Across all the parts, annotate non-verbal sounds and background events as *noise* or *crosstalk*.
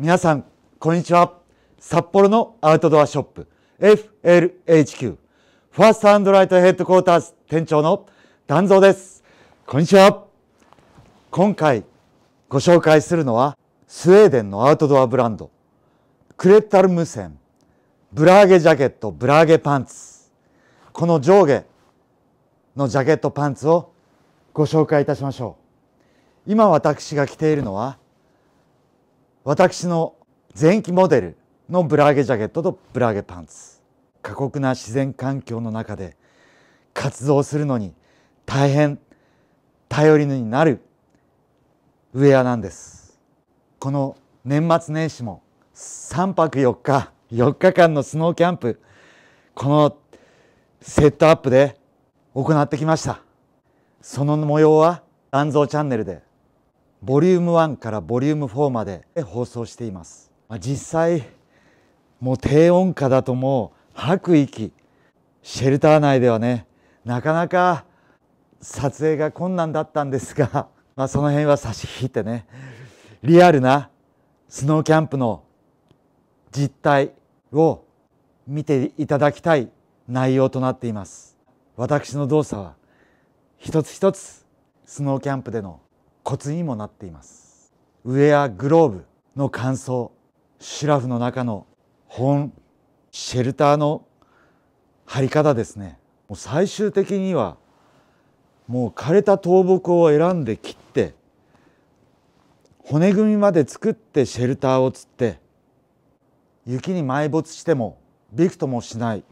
皆さんこんにちは札幌のアウトドアショップ FLHQ ファーストアンドライトヘッドコーターズ店長の丹蔵ですこんにちは今回ご紹介するのはスウェーデンのアウトドアブランドクレッタル無線ブラーゲジャケットブラーゲパンツこの上下のジャケットパンツをご紹介いたしましょう今私が着ているのは私の前期モデルのブラーゲジャケットとブラーゲパンツ過酷な自然環境の中で活動するのに大変頼りになるウェアなんですこの年末年始も3泊4日4日間のスノーキャンプこのセットアップで行ってきましたその模様は「安蔵チャンネル」でボリューム1からボリューム4まで放送しています、まあ、実際もう低温下だともう吐く息シェルター内ではねなかなか撮影が困難だったんですが、*laughs* まあ、その辺は差し引いてねリアルなスノーキャンプの実態を見ていただきたい内容となっています私の動作は一つ一つスノーキャンプでのコツにもなっていますウェアグローブの乾燥シュラフの中の本シェルターの張り方ですねもう最終的にはもう枯れた倒木を選んで切って骨組みまで作ってシェルターをつって雪に埋没してもびくともしない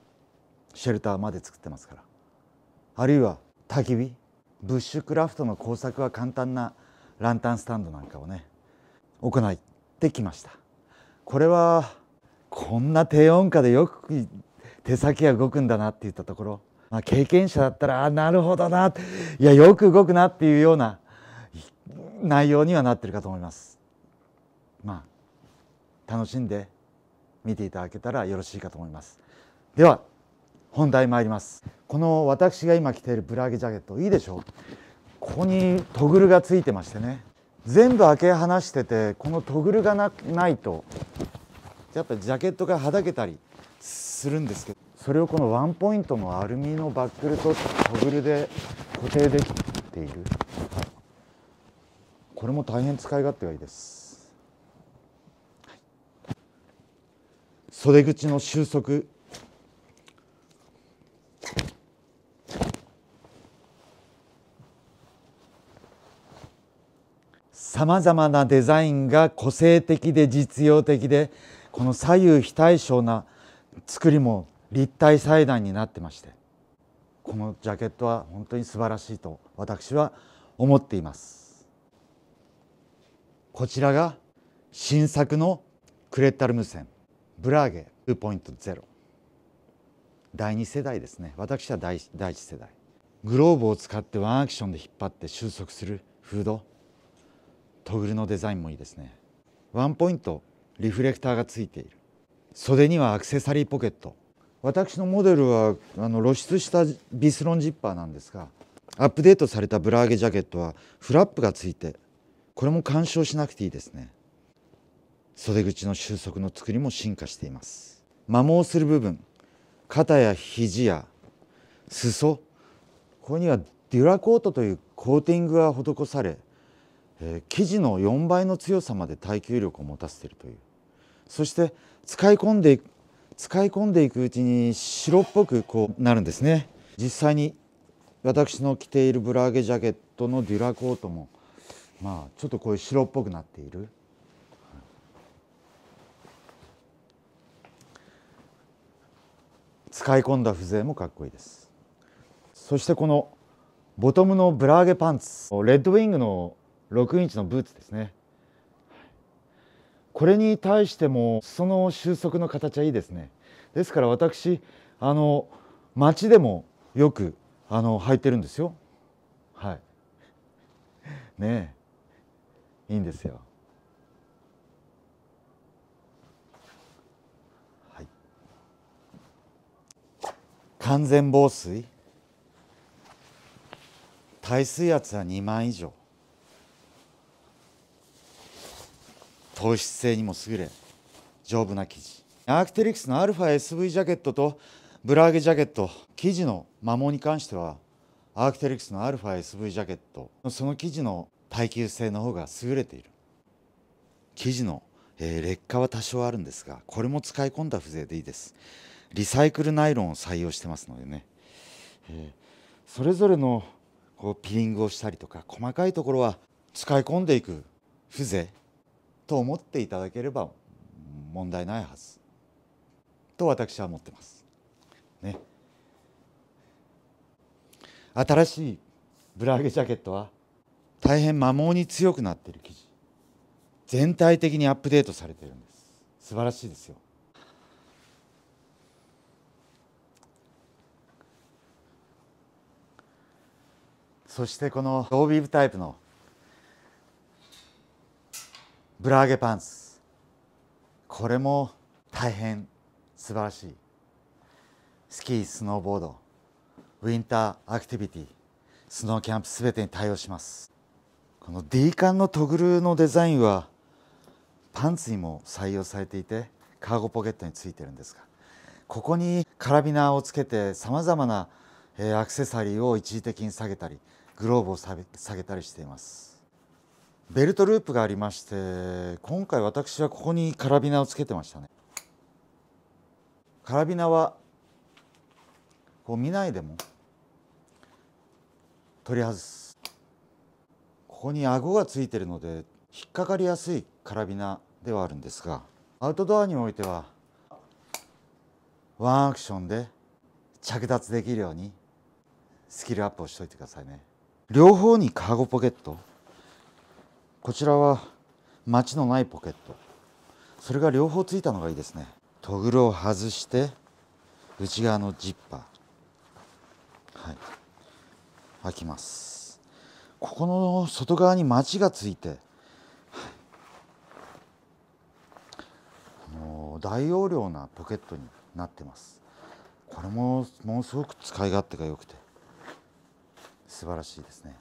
シェルターまで作ってますからあるいは焚き火ブッシュクラフトの工作は簡単なランタンスタンドなんかをね行ってきましたこれはこんな低音下でよく手先が動くんだなって言ったところ、まあ、経験者だったらあなるほどないやよく動くなっていうような内容にはなってるかと思いますまあ楽しんで見ていただけたらよろしいかと思いますでは本題参りますこの私が今着ているブラーゲジャケットいいでしょうここにトグルがついてましてね全部開け放しててこのトグルがなないとやっぱジャケットがはだけたりするんですけどそれをこのワンポイントのアルミのバックルとトグルで固定できている、これも大変使い勝手がいいです、はい、袖口の収束さまざまなデザインが個性的で実用的でこの左右非対称な作りも立体裁断になってましてこのジャケットは本当に素晴らしいと私は思っていますこちらが新作のクレッタル無線ブラーゲ2.0第2世代ですね私は第第1世代グローブを使ってワンアクションで引っ張って収束するフードトグルのデザインもいいですねワンポイントリフレクターがついている袖にはアクセサリーポケット私のモデルはあの露出したビスロンジッパーなんですがアップデートされたブラ上げジャケットはフラップがついてこれも干渉しなくていいですね袖口の収束の作りも進化しています摩耗する部分肩や肘や裾ここにはデュラコートというコーティングが施され生地の4倍の強さまで耐久力を持たせているというそして使い込んでいく使い込んでいくうちに白っぽくこうなるんですね実際に私の着ているブラーゲジャケットのデュラコートもまあちょっとこういう白っぽくなっている使い込んだ風情もかっこいいですそしてこのボトムのブラーゲパンツレッドウィングの6インチのブーツですねこれに対してもその収束の形はいいですねですから私あの街でもよくあの履いてるんですよはい *laughs* ねえいいんですよはい完全防水耐水圧は2万以上糖質性にも優れ丈夫な生地アーキテリクスの αSV ジャケットとブラーゲジャケット生地の摩耗に関してはアーキテリクスの αSV ジャケットその生地の耐久性の方が優れている生地の、えー、劣化は多少あるんですがこれも使い込んだ風情でいいですリサイクルナイロンを採用してますのでね、えー、それぞれのこうピーリングをしたりとか細かいところは使い込んでいく風情と思っていただければ問題ないはずと私は思ってます。ね、新しいブラ上げジャケットは大変摩耗に強くなっている生地全体的にアップデートされてるんです素晴らしいですよそしてこのロービーブタイプのぶラ上げパンツこれも大変素晴らしいスキースノーボードウィンターアクティビティスノーキャンプ全てに対応しますこの D 缶のトグルのデザインはパンツにも採用されていてカーゴポケットについてるんですがここにカラビナをつけてさまざまなアクセサリーを一時的に下げたりグローブを下げたりしていますベルトループがありまして今回私はここにカラビナをつけてましたねカラビナはこう見ないでも取り外すここに顎がついてるので引っかかりやすいカラビナではあるんですがアウトドアにおいてはワンアクションで着脱できるようにスキルアップをしといてくださいね両方にカーゴポケットこちらは街のないポケットそれが両方ついたのがいいですねトグルを外して内側のジッパーはい開きますここの外側に町がついて、はい、の大容量なポケットになってますこれもものすごく使い勝手が良くて素晴らしいですね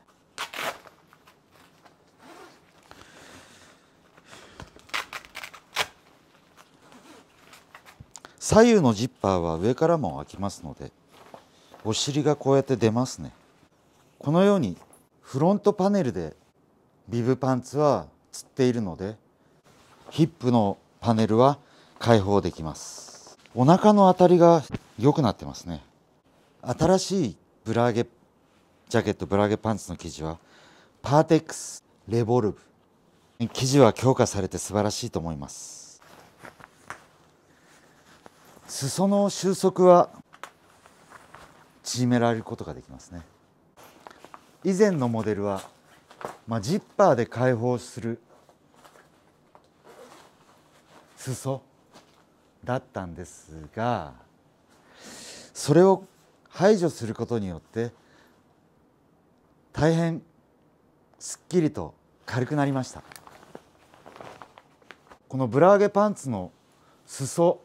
左右のジッパーは上からも開きますのでお尻がこうやって出ますねこのようにフロントパネルでビブパンツはつっているのでヒップのパネルは開放できますお腹の当たりが良くなってますね新しいブラゲジャケットブラゲパンツの生地はパーテックスレボルブ生地は強化されて素晴らしいと思います裾の収束は縮められることができますね以前のモデルは、まあ、ジッパーで開放する裾だったんですがそれを排除することによって大変すっきりと軽くなりましたこのブラーゲパンツの裾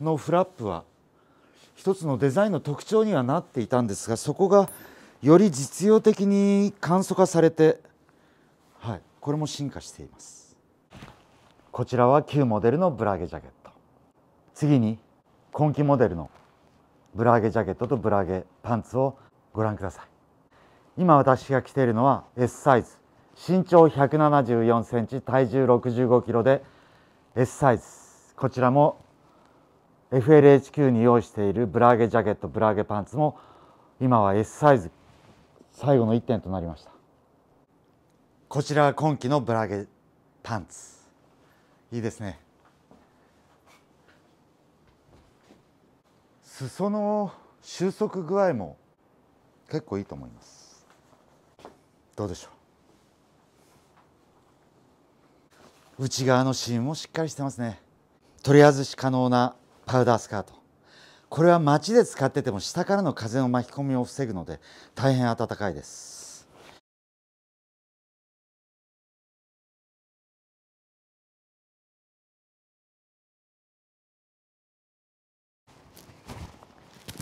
のフラップは一つのデザインの特徴にはなっていたんですがそこがより実用的に簡素化されて、はい、これも進化していますこちらは旧モデルのブラゲげジャケット次に今季モデルのブラゲげジャケットとブラゲげパンツをご覧ください今私が着ているのは S サイズ身長1 7 4センチ体重6 5キロで S サイズこちらも FLHQ に用意しているブラーゲジャケットブラーゲパンツも今は S サイズ最後の1点となりましたこちらは今季のブラーゲパンツいいですね裾の収束具合も結構いいと思いますどうでしょう内側のシーンもしっかりしてますね取り外し可能なパウダースカートこれは街で使ってても下からの風の巻き込みを防ぐので大変暖かいです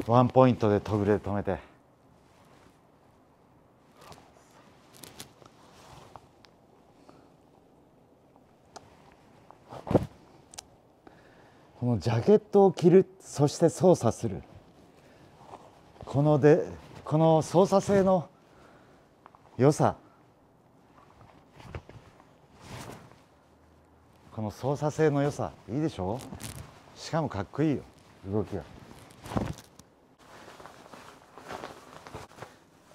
ワンポイントで途切れ止めてこのジャケットを着るそして操作するこのでこの操作性の良さこの操作性の良さいいでしょしかもかっこいいよ動きが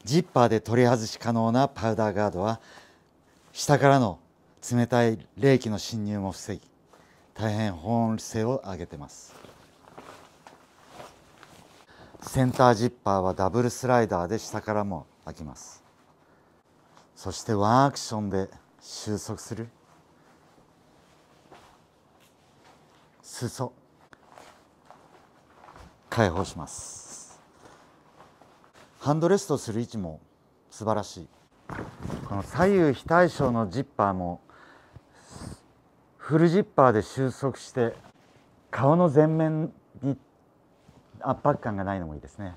ジッパーで取り外し可能なパウダーガードは下からの冷たい冷気の侵入も防ぎ大変保温性を上げてますセンタージッパーはダブルスライダーで下からも開きますそしてワンアクションで収束する裾解放しますハンドレストする位置も素晴らしいこの左右非対称のジッパーもフルジッパーで収束して顔の前面に圧迫感がないのもいいですね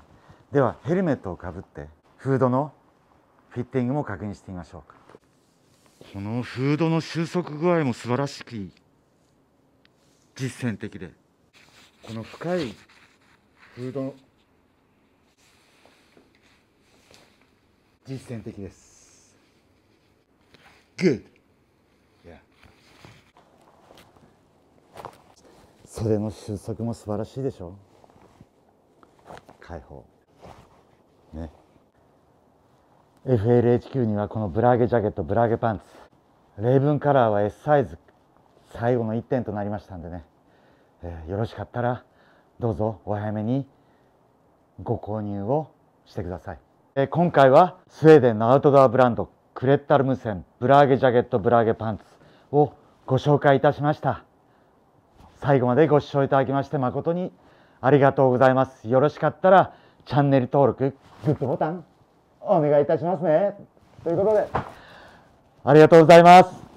ではヘルメットをかぶってフードのフィッティングも確認してみましょうかこのフードの収束具合も素晴らしく実践的でこの深いフード実践的ですグッその収束も素晴らしいでしょ解放ね FLHQ にはこのブラーゲジャケットブラーゲパンツレイブンカラーは S サイズ最後の1点となりましたんでね、えー、よろしかったらどうぞお早めにご購入をしてください、えー、今回はスウェーデンのアウトドアブランドクレッタルムセンブラーゲジャケットブラーゲパンツをご紹介いたしました最後までご視聴いただきまして誠にありがとうございます。よろしかったらチャンネル登録、グッドボタンお願いいたしますね。ということで、ありがとうございます。